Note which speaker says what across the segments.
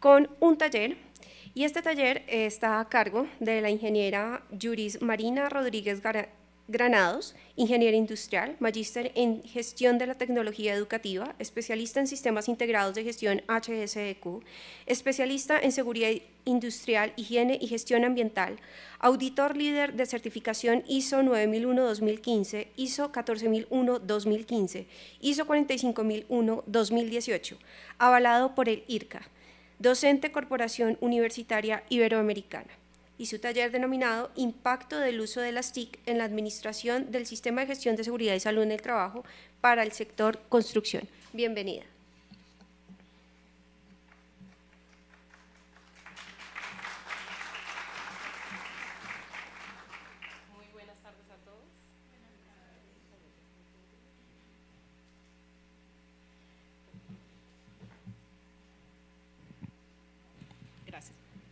Speaker 1: con un taller y este taller está a cargo de la ingeniera Yuris Marina Rodríguez Granados, ingeniera industrial, magíster en gestión de la tecnología educativa, especialista en sistemas integrados de gestión HSEQ, especialista en seguridad industrial, higiene y gestión ambiental, auditor líder de certificación ISO 9001-2015, ISO 14001-2015, ISO 45001-2018, avalado por el IRCA docente Corporación Universitaria Iberoamericana y su taller denominado Impacto del uso de las TIC en la administración del Sistema de Gestión de Seguridad y Salud en el Trabajo para el sector construcción. Bienvenida.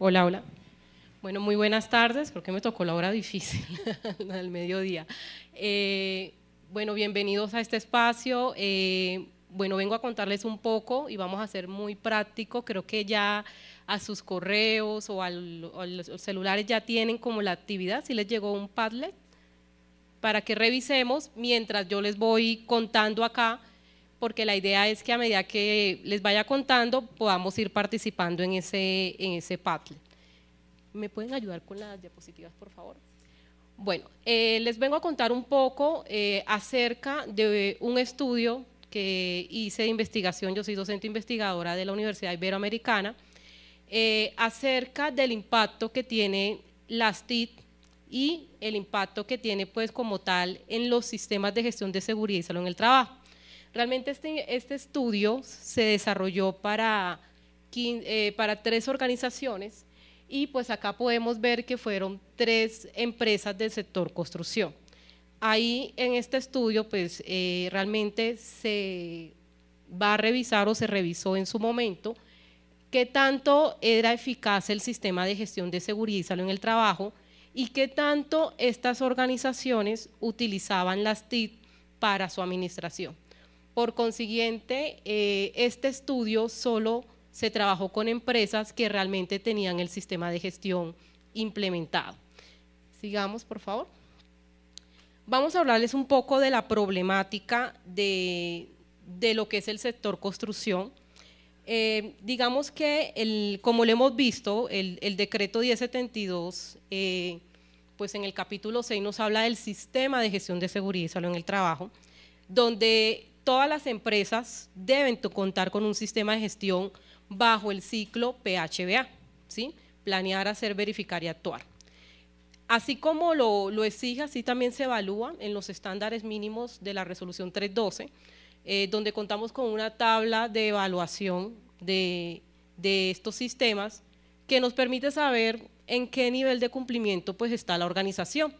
Speaker 2: Hola, hola. Bueno, muy buenas tardes, creo que me tocó la hora difícil al mediodía. Eh, bueno, bienvenidos a este espacio. Eh, bueno, vengo a contarles un poco y vamos a ser muy práctico. Creo que ya a sus correos o, a los celulares ya tienen como la actividad. Si les llegó un Padlet para que revisemos mientras yo les voy contando acá porque la idea es que a medida que les vaya contando podamos ir participando en ese, en ese ¿Me pueden ayudar con las diapositivas, por favor? Bueno, eh, les vengo a contar un poco eh, acerca de un estudio que hice de investigación, yo soy docente investigadora de la Universidad Iberoamericana, eh, acerca del impacto que tiene las TIC y el impacto que tiene pues como tal en los sistemas de gestión de seguridad y salud en el trabajo. Realmente este, este, estudio se desarrolló eh, para, tres organizaciones y pues acá podemos ver que fueron tres empresas del sector construcción. Ahí en este estudio pues eh, realmente se va a revisar o se revisó en su momento qué tanto era eficaz el sistema de gestión de seguridad y salud en el trabajo y qué tanto estas organizaciones utilizaban las TIC para su administración. Por consiguiente, eh, este estudio solo se trabajó con empresas que realmente tenían el sistema de gestión implementado. Sigamos, por favor. Vamos a hablarles un poco de la problemática de, lo que es el sector construcción. Eh, digamos que, como lo hemos visto, el, decreto 1072, eh, pues en el capítulo 6 nos habla del sistema de gestión de seguridad y salud en el trabajo, donde todas las empresas deben contar con un sistema de gestión bajo el ciclo PHBA, ¿sí? planear, hacer, verificar y actuar. Así como lo, exige, así también se evalúa en los estándares mínimos de la resolución 312, eh, donde contamos con una tabla de evaluación de, estos sistemas que nos permite saber en qué nivel de cumplimiento pues, está la organización.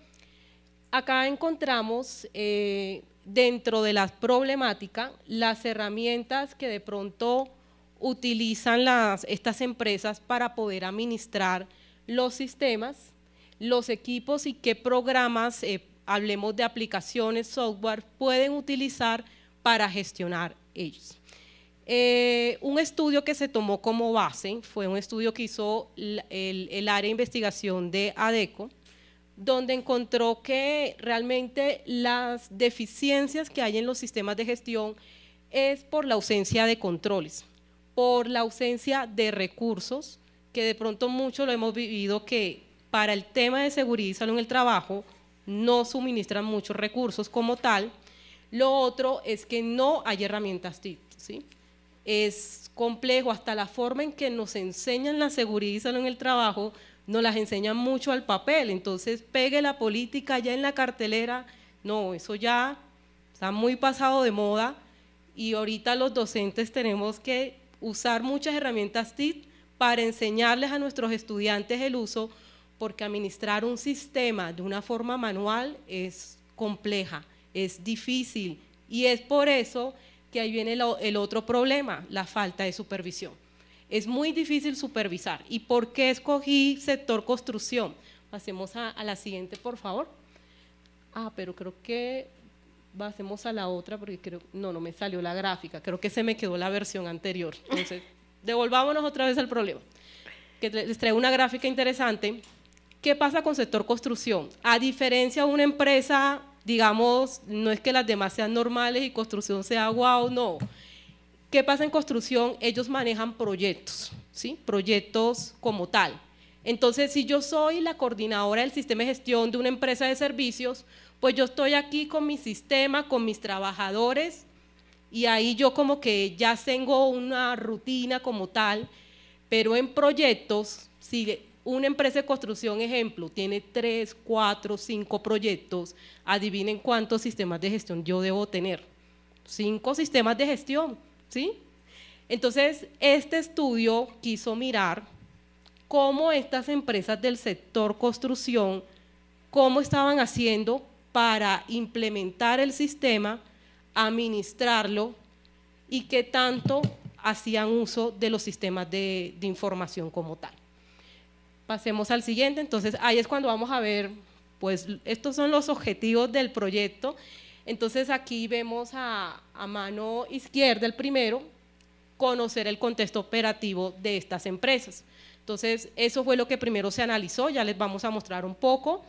Speaker 2: Acá encontramos eh, dentro de la problemática, las herramientas que de pronto utilizan estas empresas para poder administrar los sistemas, los equipos y qué programas, eh, hablemos de aplicaciones, software, pueden utilizar para gestionar ellos. Eh, un estudio que se tomó como base fue un estudio que hizo el área de investigación de ADECO, donde encontró que realmente las deficiencias que hay en los sistemas de gestión es por la ausencia de controles, por la ausencia de recursos, que de pronto mucho lo hemos vivido que para el tema de seguridad y salud en el trabajo no suministran muchos recursos como tal. Lo otro es que no hay herramientas TIC, Es complejo hasta la forma en que nos enseñan la seguridad y salud en el trabajo nos las enseñan mucho al papel, entonces pegue la política ya en la cartelera, no, eso ya está muy pasado de moda y ahorita los docentes tenemos que usar muchas herramientas TIC para enseñarles a nuestros estudiantes el uso, porque administrar un sistema de una forma manual es compleja, es difícil y es por eso que ahí viene el otro problema, la falta de supervisión es muy difícil supervisar. ¿Y por qué escogí sector construcción? Pasemos a, la siguiente, por favor. Ah, pero creo que pasemos a la otra porque creo, no, no me salió la gráfica, creo que se me quedó la versión anterior. Entonces, devolvámonos otra vez al problema. Que les traigo una gráfica interesante. ¿Qué pasa con sector construcción? A diferencia de una empresa, digamos, no es que las demás sean normales y construcción sea guau, wow, no ¿Qué pasa en construcción? Ellos manejan proyectos, ¿sí? Proyectos como tal. Entonces, si yo soy la coordinadora del sistema de gestión de una empresa de servicios, pues yo estoy aquí con mi sistema, con mis trabajadores, y ahí yo como que ya tengo una rutina como tal, pero en proyectos, si una empresa de construcción, ejemplo, tiene tres, cuatro, cinco proyectos, adivinen cuántos sistemas de gestión yo debo tener. Cinco sistemas de gestión ¿sí? Entonces, este estudio quiso mirar cómo estas empresas del sector construcción, cómo estaban haciendo para implementar el sistema, administrarlo y qué tanto hacían uso de los sistemas de, de, información como tal. Pasemos al siguiente, entonces ahí es cuando vamos a ver, pues estos son los objetivos del proyecto entonces aquí vemos a, mano izquierda el primero, conocer el contexto operativo de estas empresas. Entonces, eso fue lo que primero se analizó, ya les vamos a mostrar un poco.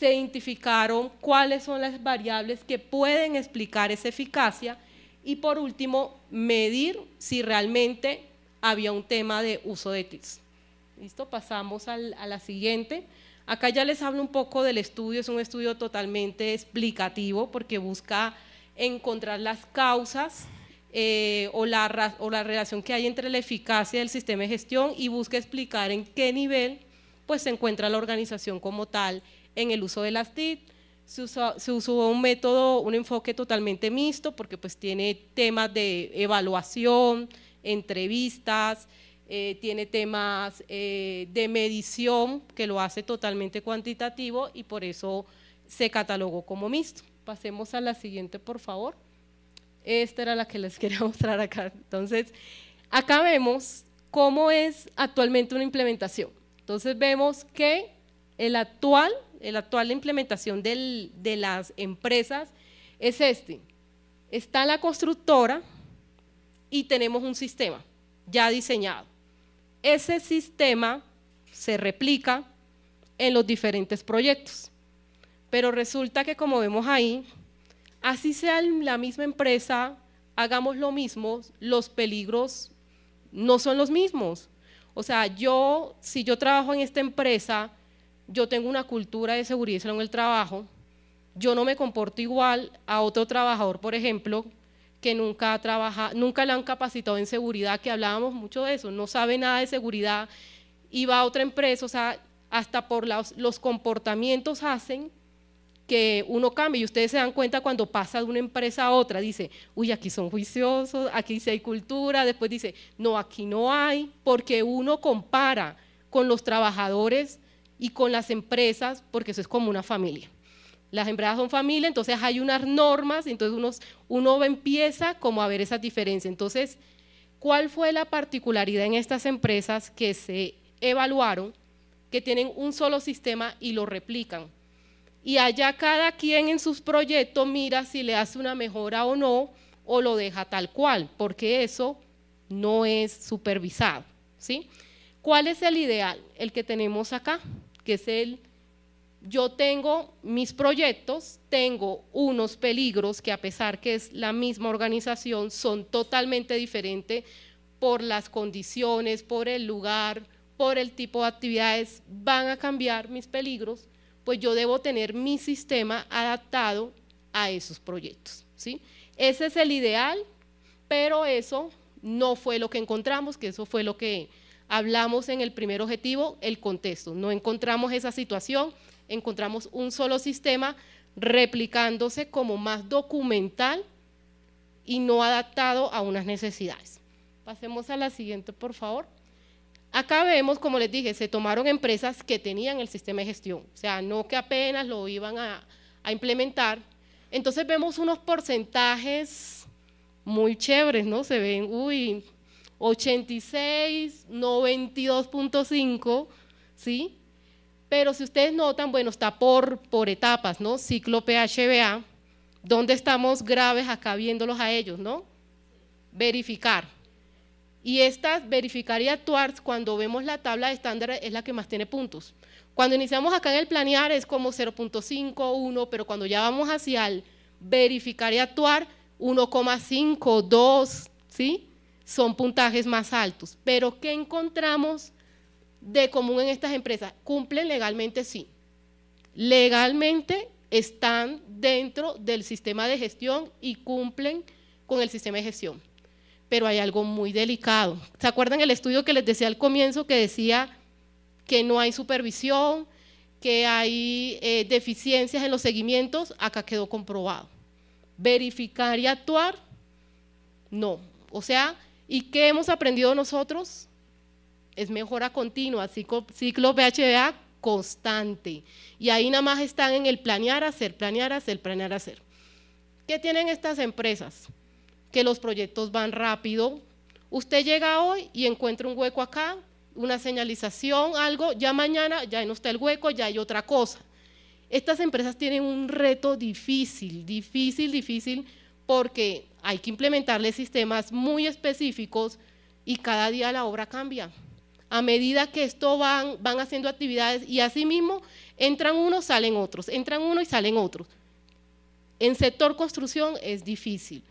Speaker 2: Se identificaron cuáles son las variables que pueden explicar esa eficacia y por último, medir si realmente había un tema de uso de TICS. Listo, pasamos a la siguiente. Acá ya les hablo un poco del estudio, es un estudio totalmente explicativo porque busca encontrar las causas eh, o, la, o la relación que hay entre la eficacia del sistema de gestión y busca explicar en qué nivel pues, se encuentra la organización como tal en el uso de las TIC. Se usó, se un método, un enfoque totalmente mixto porque pues tiene temas de evaluación, entrevistas, eh, tiene temas eh, de medición que lo hace totalmente cuantitativo y por eso se catalogó como mixto. Pasemos a la siguiente, por favor. Esta era la que les quería mostrar acá. Entonces, acá vemos cómo es actualmente una implementación. Entonces vemos que el actual, el actual implementación de las empresas es este. Está la constructora y tenemos un sistema ya diseñado ese sistema se replica en los diferentes proyectos. Pero resulta que como vemos ahí, así sea la misma empresa, hagamos lo mismo, los peligros no son los mismos. O sea, yo, si yo trabajo en esta empresa, yo tengo una cultura de seguridad en el trabajo, yo no me comporto igual a otro trabajador, por ejemplo, que nunca, trabajado, nunca la han capacitado en seguridad, que hablábamos mucho de eso, no sabe nada de seguridad y va a otra empresa, o sea, hasta por los, los comportamientos hacen que uno cambie. Y ustedes se dan cuenta cuando pasa de una empresa a otra, dice, uy, aquí son juiciosos, aquí sí hay cultura, después dice, no, aquí no hay, porque uno compara con los trabajadores y con las empresas, porque eso es como una familia las empresas son familia, entonces hay unas normas, entonces uno empieza como a ver esas diferencias. Entonces, ¿cuál fue la particularidad en estas empresas que se evaluaron, que tienen un solo sistema y lo replican? Y allá cada quien en sus proyectos mira si le hace una mejora o no, o lo deja tal cual, porque eso no es supervisado. ¿sí? ¿Cuál es el ideal? El que tenemos acá, que es el yo tengo mis proyectos, tengo unos peligros que a pesar que es la misma organización, son totalmente diferentes por las condiciones, por el lugar, por el tipo de actividades, van a cambiar mis peligros, pues yo debo tener mi sistema adaptado a esos proyectos. ¿sí? Ese es el ideal, pero eso no fue lo que encontramos, que eso fue lo que hablamos en el primer objetivo, el contexto. No encontramos esa situación, encontramos un solo sistema replicándose como más documental y no adaptado a unas necesidades. Pasemos a la siguiente, por favor. Acá vemos, como les dije, se tomaron empresas que tenían el sistema de gestión, o sea, no que apenas lo iban a, implementar. Entonces vemos unos porcentajes muy chéveres, ¿no? Se ven, uy, 86, 92.5, ¿sí? Pero si ustedes notan, bueno, está por, por etapas, ¿no? Ciclo PHBA, ¿dónde estamos graves acá viéndolos a ellos, ¿no? Verificar. Y estas, verificar y actuar, cuando vemos la tabla de estándar, es la que más tiene puntos. Cuando iniciamos acá en el planear es como 0.5, 1, pero cuando ya vamos hacia el verificar y actuar, 1,5, 2, ¿sí? Son puntajes más altos. Pero ¿qué encontramos de común en estas empresas? ¿Cumplen legalmente? Sí. Legalmente están dentro del sistema de gestión y cumplen con el sistema de gestión. Pero hay algo muy delicado. ¿Se acuerdan el estudio que les decía al comienzo que decía que no hay supervisión, que hay eh, deficiencias en los seguimientos? Acá quedó comprobado. Verificar y actuar, no. O sea, ¿y qué hemos aprendido nosotros? es mejora continua, ciclo, ciclo constante. Y ahí nada más están en el planear, hacer, planear, hacer, planear, hacer. ¿Qué tienen estas empresas? Que los proyectos van rápido. Usted llega hoy y encuentra un hueco acá, una señalización, algo, ya mañana ya no está el hueco, ya hay otra cosa. Estas empresas tienen un reto difícil, difícil, difícil, porque hay que implementarles sistemas muy específicos y cada día la obra cambia a medida que esto van, haciendo actividades y así mismo entran unos, salen otros, entran unos y salen otros. En sector construcción es difícil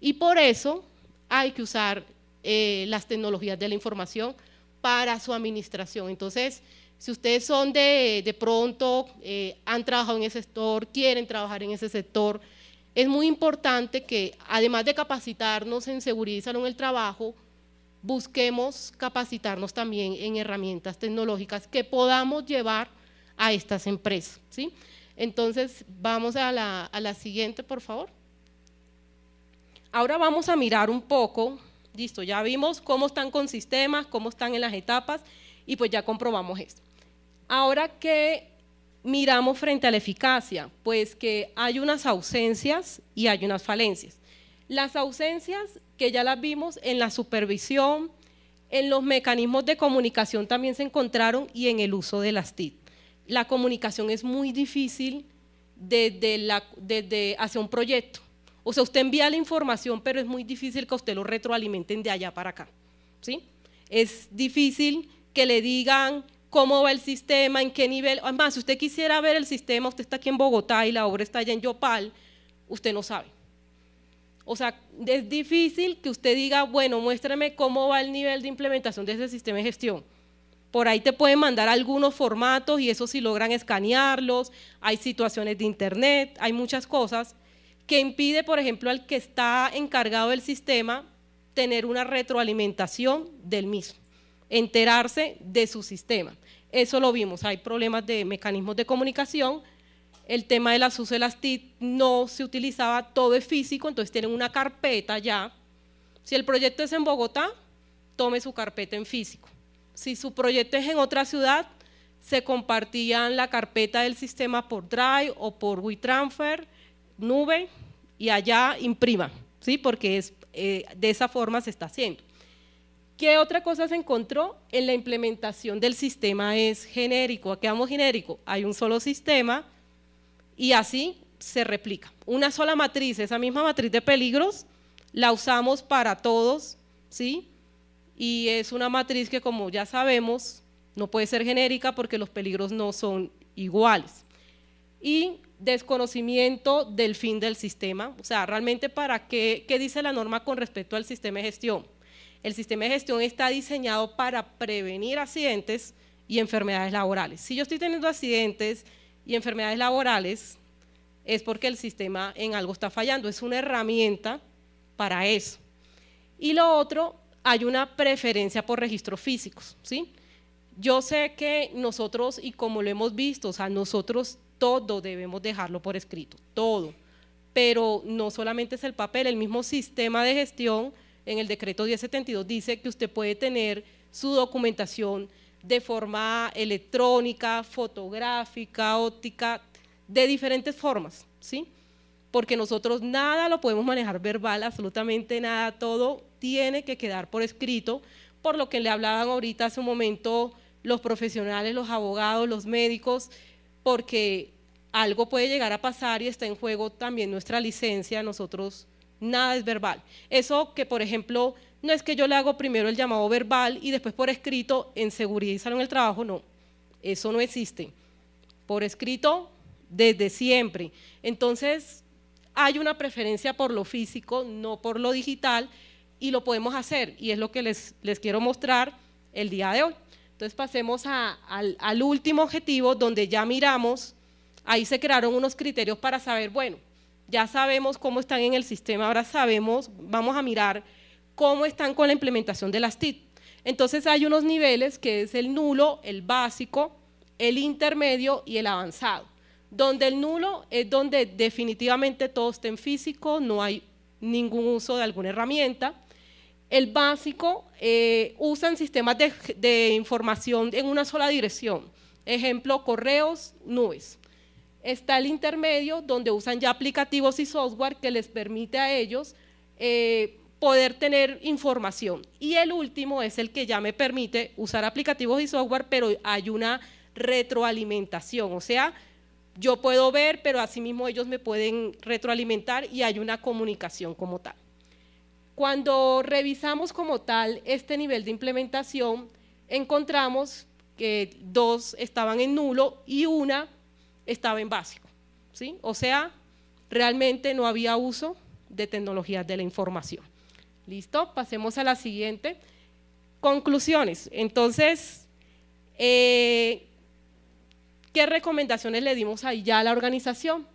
Speaker 2: y por eso hay que usar eh, las tecnologías de la información para su administración. Entonces, si ustedes son de, pronto, eh, han trabajado en ese sector, quieren trabajar en ese sector, es muy importante que además de capacitarnos en seguridad en el trabajo, busquemos capacitarnos también en herramientas tecnológicas que podamos llevar a estas empresas. ¿sí? Entonces, vamos a la, a la siguiente, por favor. Ahora vamos a mirar un poco, listo, ya vimos cómo están con sistemas, cómo están en las etapas y pues ya comprobamos esto. Ahora, que miramos frente a la eficacia? Pues que hay unas ausencias y hay unas falencias. Las ausencias que ya las vimos en la supervisión, en los mecanismos de comunicación también se encontraron y en el uso de las TIC. La comunicación es muy difícil desde, desde hacia un proyecto. O sea, usted envía la información, pero es muy difícil que usted lo retroalimenten de allá para acá. ¿sí? Es difícil que le digan cómo va el sistema, en qué nivel. Además, si usted quisiera ver el sistema, usted está aquí en Bogotá y la obra está allá en Yopal, usted no sabe. O sea, es difícil que usted diga, bueno, muéstrame cómo va el nivel de implementación de ese sistema de gestión. Por ahí te pueden mandar algunos formatos y eso sí logran escanearlos, hay situaciones de internet, hay muchas cosas que impide, por ejemplo, al que está encargado del sistema tener una retroalimentación del mismo, enterarse de su sistema. Eso lo vimos, hay problemas de mecanismos de comunicación, el tema de las UCLAS no se utilizaba, todo es físico, entonces tienen una carpeta ya. Si el proyecto es en Bogotá, tome su carpeta en físico. Si su proyecto es en otra ciudad, se compartían la carpeta del sistema por Drive o por WeTransfer, nube, y allá imprima, ¿sí? porque es, eh, de esa forma se está haciendo. ¿Qué otra cosa se encontró? En la implementación del sistema es genérico. ¿A qué vamos genérico? Hay un solo sistema, y así se replica. Una sola matriz, esa misma matriz de peligros, la usamos para todos, ¿sí? Y es una matriz que como ya sabemos, no puede ser genérica porque los peligros no son iguales. Y desconocimiento del fin del sistema, o sea, realmente para qué, qué dice la norma con respecto al sistema de gestión. El sistema de gestión está diseñado para prevenir accidentes y enfermedades laborales. Si yo estoy teniendo accidentes y enfermedades laborales, es porque el sistema en algo está fallando. Es una herramienta para eso. Y lo otro, hay una preferencia por registros físicos, ¿sí? Yo sé que nosotros, y como lo hemos visto, o sea, nosotros todo debemos dejarlo por escrito, todo. Pero no solamente es el papel, el mismo sistema de gestión en el decreto 1072 dice que usted puede tener su documentación de forma electrónica, fotográfica, óptica, de diferentes formas, ¿sí? Porque nosotros nada lo podemos manejar verbal, absolutamente nada, todo tiene que quedar por escrito, por lo que le hablaban ahorita hace un momento los profesionales, los abogados, los médicos, porque algo puede llegar a pasar y está en juego también nuestra licencia, nosotros nada es verbal. Eso que, por ejemplo, no es que yo le hago primero el llamado verbal y después por escrito en seguridad y salón el trabajo, no. Eso no existe. Por escrito desde siempre. Entonces, hay una preferencia por lo físico, no por lo digital, y lo podemos hacer, y es lo que les, les quiero mostrar el día de hoy. Entonces pasemos al, al último objetivo, donde ya miramos, ahí se crearon unos criterios para saber, bueno, ya sabemos cómo están en el sistema, ahora sabemos, vamos a mirar cómo están con la implementación de las TIC. Entonces hay unos niveles que es el nulo, el básico, el intermedio y el avanzado. Donde el nulo es donde definitivamente todo está en físico, no hay ningún uso de alguna herramienta. El básico eh, usan sistemas de, información en una sola dirección, ejemplo, correos, nubes. Está el intermedio, donde usan ya aplicativos y software que les permite a ellos eh, poder tener información. Y el último es el que ya me permite usar aplicativos y software, pero hay una retroalimentación, o sea, yo puedo ver, pero asimismo ellos me pueden retroalimentar y hay una comunicación como tal. Cuando revisamos como tal este nivel de implementación, encontramos que dos estaban en nulo y una estaba en básico, ¿sí? O sea, realmente no había uso de tecnologías de la información. ¿Listo? Pasemos a la siguiente. Conclusiones. Entonces, eh, ¿qué recomendaciones le dimos ahí ya a la organización?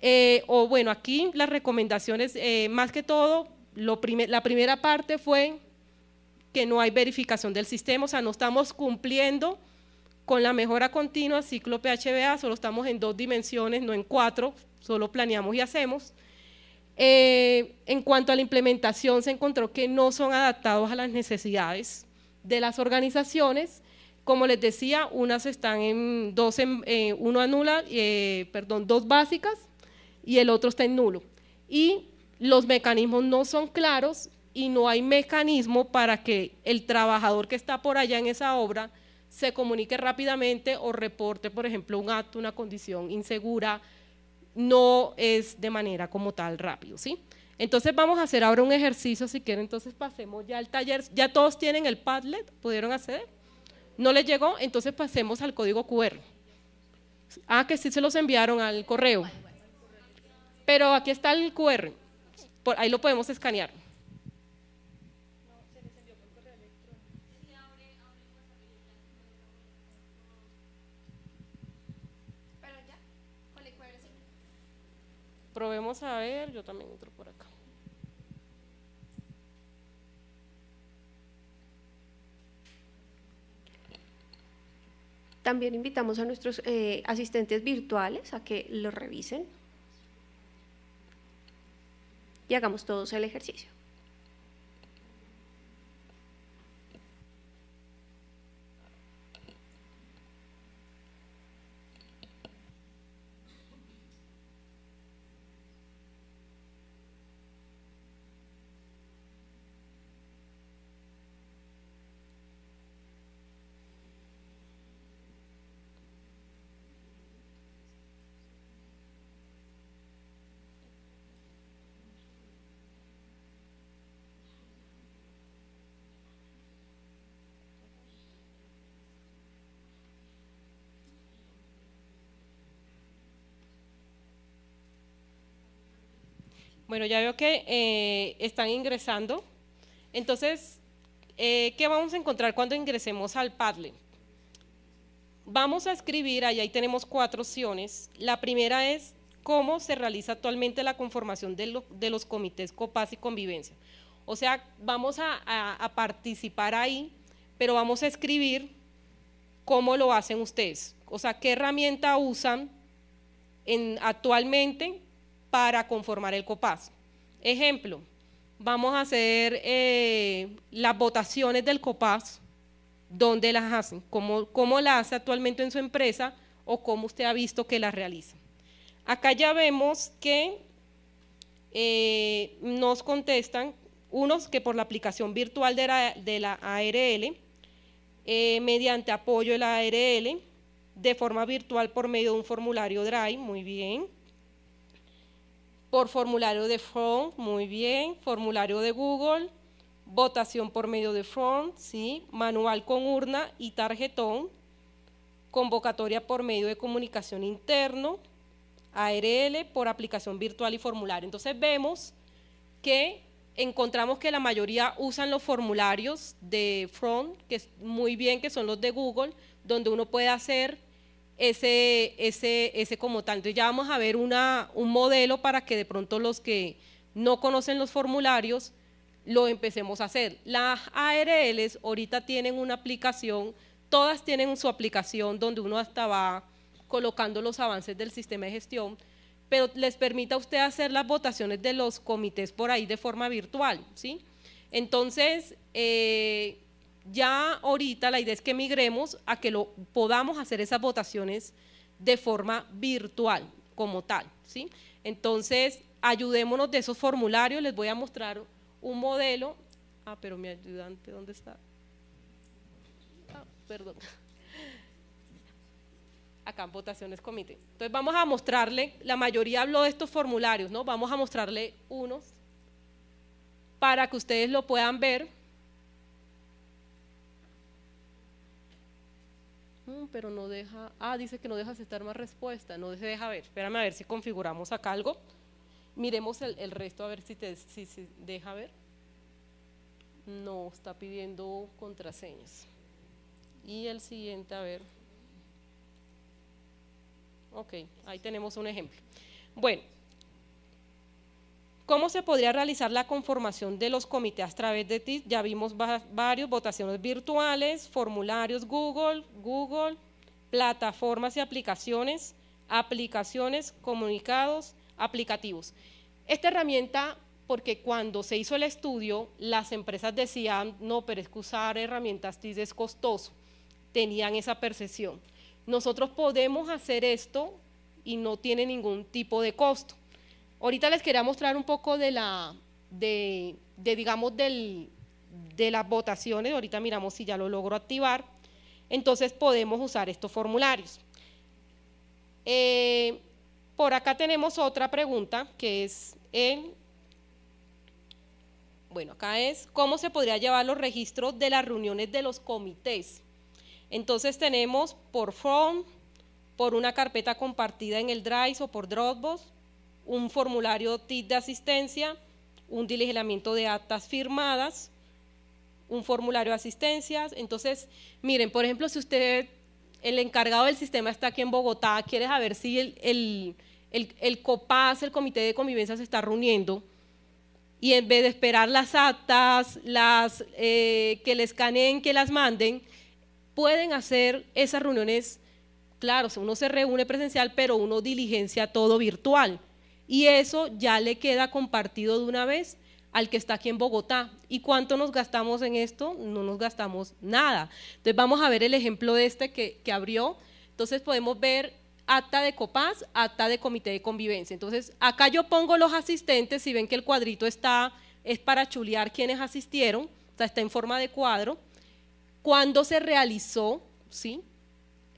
Speaker 2: Eh, o bueno, aquí las recomendaciones, eh, más que todo, la primera parte fue que no hay verificación del sistema, o sea, no estamos cumpliendo con la mejora continua, ciclo PHBA, solo estamos en dos dimensiones, no en cuatro, solo planeamos y hacemos. Eh, en cuanto a la implementación, se encontró que no son adaptados a las necesidades de las organizaciones. Como les decía, unas están en dos, eh, uno anula, eh, perdón, dos básicas y el otro está en nulo. Y los mecanismos no son claros y no hay mecanismo para que el trabajador que está por allá en esa obra se comunique rápidamente o reporte, por ejemplo, un acto, una condición insegura, no es de manera como tal rápido, ¿sí? Entonces vamos a hacer ahora un ejercicio, si quieren, entonces pasemos ya al taller. ¿Ya todos tienen el Padlet? ¿Pudieron acceder? ¿No les llegó? Entonces pasemos al código QR. Ah, que sí se los enviaron al correo. Pero aquí está el QR. Por ahí lo podemos escanear. Probemos a ver, yo también entro por acá.
Speaker 1: También invitamos a nuestros eh, asistentes virtuales a que lo revisen y hagamos todos el ejercicio.
Speaker 2: Bueno, ya veo que eh, están ingresando. Entonces, eh, ¿qué vamos a encontrar cuando ingresemos al Padlet? Vamos a escribir, ahí, ahí tenemos cuatro opciones. La primera es cómo se realiza actualmente la conformación de, los comités COPAS y convivencia. O sea, vamos a, a, participar ahí, pero vamos a escribir cómo lo hacen ustedes. O sea, qué herramienta usan en, actualmente para conformar el COPAS. Ejemplo, vamos a hacer eh, las votaciones del COPAS, dónde las hacen, cómo, cómo las hace actualmente en su empresa o cómo usted ha visto que las realiza. Acá ya vemos que eh, nos contestan unos que por la aplicación virtual de la, ARL, eh, mediante apoyo de la ARL, de forma virtual por medio de un formulario Drive, muy bien por formulario de front, muy bien, formulario de Google, votación por medio de front, ¿sí? manual con urna y tarjetón, convocatoria por medio de comunicación interno, ARL por aplicación virtual y formulario. Entonces vemos que encontramos que la mayoría usan los formularios de Front, que es muy bien, que son los de Google, donde uno puede hacer ese, ese, ese como tanto, ya vamos a ver una, un modelo para que de pronto los que no conocen los formularios lo empecemos a hacer. Las ARLs ahorita tienen una aplicación, todas tienen su aplicación donde uno hasta va colocando los avances del sistema de gestión, pero les permita a usted hacer las votaciones de los comités por ahí de forma virtual, ¿sí? Entonces, eh, ya ahorita la idea es que migremos a que lo, podamos hacer esas votaciones de forma virtual como tal, ¿sí? Entonces, ayudémonos de esos formularios, les voy a mostrar un modelo. Ah, pero mi ayudante, ¿dónde está? Ah, perdón. Acá en votaciones comité. Entonces vamos a mostrarle, la mayoría habló de estos formularios, ¿no? Vamos a mostrarle unos para que ustedes lo puedan ver. Mm, pero no deja, ah, dice que no deja aceptar más respuesta, no deja ver. Espérame a ver si configuramos acá algo. Miremos el, resto a ver si te si deja ver. No, está pidiendo contraseñas. Y el siguiente, a ver. Ok, ahí tenemos un ejemplo. Bueno, ¿Cómo se podría realizar la conformación de los comités a través de TIS? Ya vimos varios, votaciones virtuales, formularios Google, Google, plataformas y aplicaciones, aplicaciones, comunicados, aplicativos. Esta herramienta, porque cuando se hizo el estudio, las empresas decían, no, pero es que usar herramientas TIS es costoso, tenían esa percepción. Nosotros podemos hacer esto y no tiene ningún tipo de costo Ahorita les quería mostrar un poco de la, de, digamos, de las votaciones. Ahorita miramos si ya lo logro activar. Entonces podemos usar estos formularios. Eh, por acá tenemos otra pregunta que es el, bueno, acá es cómo se podría llevar los registros de las reuniones de los comités. Entonces tenemos por form, por una carpeta compartida en el Drive o por Dropbox, un formulario TIC de asistencia, un diligenciamiento de actas firmadas, un formulario de asistencias. Entonces, miren, por ejemplo, si usted, el encargado del sistema está aquí en Bogotá, quiere saber si el, COPAS, el Comité de Convivencia, se está reuniendo, y en vez de esperar las actas, las, eh, que le escaneen, que las manden, pueden hacer esas reuniones, claro, uno se reúne presencial, pero uno diligencia todo virtual y eso ya le queda compartido de una vez al que está aquí en Bogotá. ¿Y cuánto nos gastamos en esto? No nos gastamos nada. Entonces vamos a ver el ejemplo de este que, abrió. Entonces podemos ver acta de COPAS, acta de Comité de Convivencia. Entonces acá yo pongo los asistentes, si ven que el cuadrito está, es para chulear quienes asistieron, o sea, está en forma de cuadro. Cuándo se realizó, ¿sí?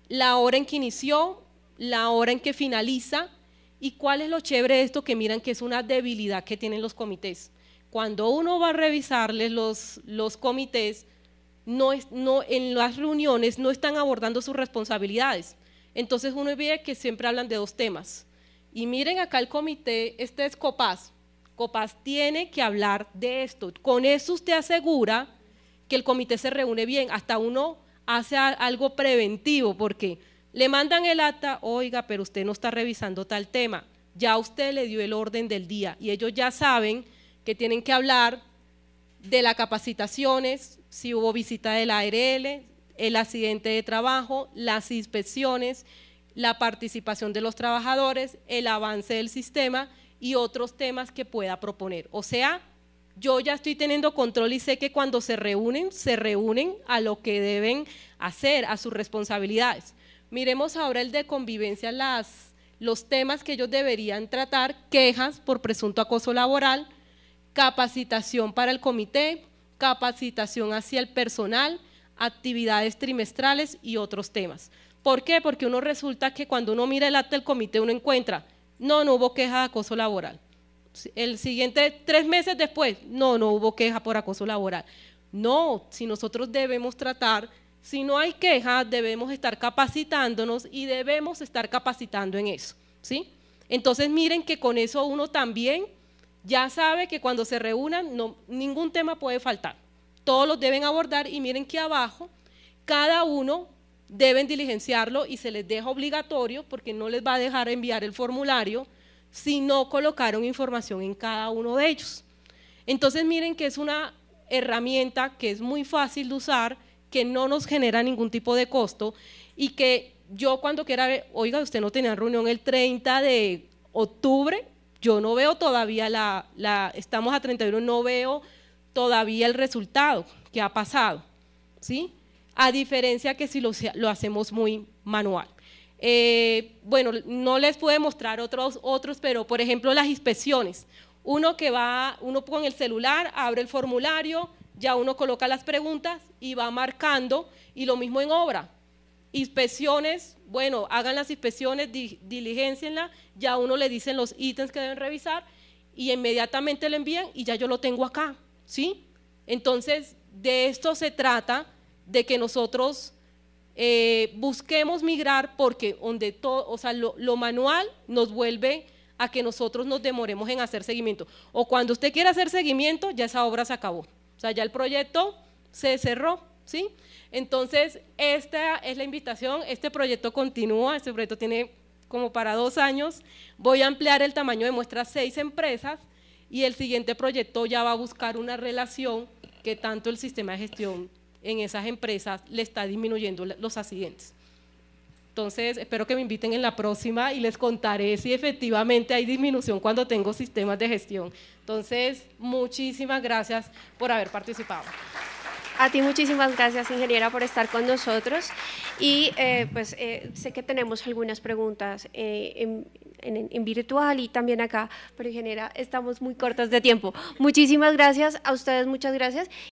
Speaker 2: La hora en que inició, la hora en que finaliza, ¿Y cuál es lo chévere de esto que miran que es una debilidad que tienen los comités? Cuando uno va a revisarles los, los comités, no no, en las reuniones no están abordando sus responsabilidades. Entonces uno ve que siempre hablan de dos temas. Y miren acá el comité, este es COPAS. COPAS tiene que hablar de esto. Con eso usted asegura que el comité se reúne bien. Hasta uno hace algo preventivo porque le mandan el acta, oiga, pero usted no está revisando tal tema. Ya usted le dio el orden del día y ellos ya saben que tienen que hablar de las capacitaciones, si hubo visita del ARL, el accidente de trabajo, las inspecciones, la participación de los trabajadores, el avance del sistema y otros temas que pueda proponer. O sea, yo ya estoy teniendo control y sé que cuando se reúnen, se reúnen a lo que deben hacer, a sus responsabilidades. Miremos ahora el de convivencia, los temas que ellos deberían tratar, quejas por presunto acoso laboral, capacitación para el comité, capacitación hacia el personal, actividades trimestrales y otros temas. ¿Por qué? Porque uno resulta que cuando uno mira el acta del comité uno encuentra, no, no hubo queja de acoso laboral. El siguiente, tres meses después, no, no hubo queja por acoso laboral. No, si nosotros debemos tratar si no hay quejas, debemos estar capacitándonos y debemos estar capacitando en eso, ¿sí? Entonces miren que con eso uno también ya sabe que cuando se reúnan ningún tema puede faltar. Todos los deben abordar y miren que abajo cada uno deben diligenciarlo y se les deja obligatorio porque no les va a dejar enviar el formulario si no colocaron información en cada uno de ellos. Entonces miren que es una herramienta que es muy fácil de usar, que no nos genera ningún tipo de costo y que yo cuando quiera ver, oiga, usted no tenía reunión el 30 de octubre, yo no veo todavía la, estamos a 31, no veo todavía el resultado que ha pasado, ¿sí? A diferencia que si lo, hacemos muy manual. Eh, bueno, no les pude mostrar otros, otros, pero por ejemplo las inspecciones. Uno que va, uno pone el celular, abre el formulario, ya uno coloca las preguntas y va marcando, y lo mismo en obra. Inspecciones, bueno, hagan las inspecciones, diligencienlas, diligencienla, ya uno le dicen los ítems que deben revisar y inmediatamente le envían y ya yo lo tengo acá, ¿sí? Entonces, de esto se trata, de que nosotros eh, busquemos migrar porque donde todo, o sea, lo manual nos vuelve a que nosotros nos demoremos en hacer seguimiento. O cuando usted quiera hacer seguimiento, ya esa obra se acabó. O sea, ya el proyecto se cerró, ¿sí? Entonces, esta es la invitación, este proyecto continúa, este proyecto tiene como para dos años, voy a ampliar el tamaño de muestra a seis empresas y el siguiente proyecto ya va a buscar una relación que tanto el sistema de gestión en esas empresas le está disminuyendo los accidentes. Entonces, espero que me inviten en la próxima y les contaré si efectivamente hay disminución cuando tengo sistemas de gestión. Entonces, muchísimas gracias por haber participado. A ti muchísimas gracias, ingeniera, por estar con nosotros.
Speaker 1: Y eh, pues eh, sé que tenemos algunas preguntas eh, en, en, virtual y también acá, pero ingeniera, estamos muy cortas de tiempo. Muchísimas gracias a ustedes, muchas gracias.